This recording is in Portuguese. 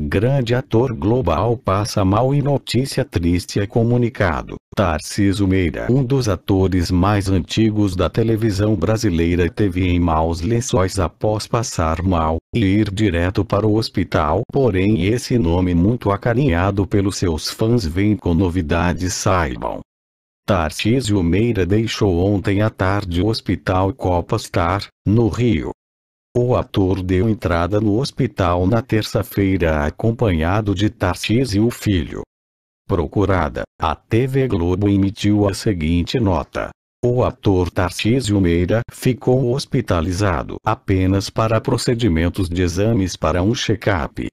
grande ator global passa mal e notícia triste é comunicado. Tarciso Meira, um dos atores mais antigos da televisão brasileira, teve em maus lençóis após passar mal e ir direto para o hospital. Porém, esse nome muito acarinhado pelos seus fãs vem com novidades, saibam. Tarcísio Meira deixou ontem à tarde o Hospital Copastar, no Rio. O ator deu entrada no hospital na terça-feira acompanhado de Tarcísio Filho. Procurada, a TV Globo emitiu a seguinte nota. O ator Tarcísio Meira ficou hospitalizado apenas para procedimentos de exames para um check-up.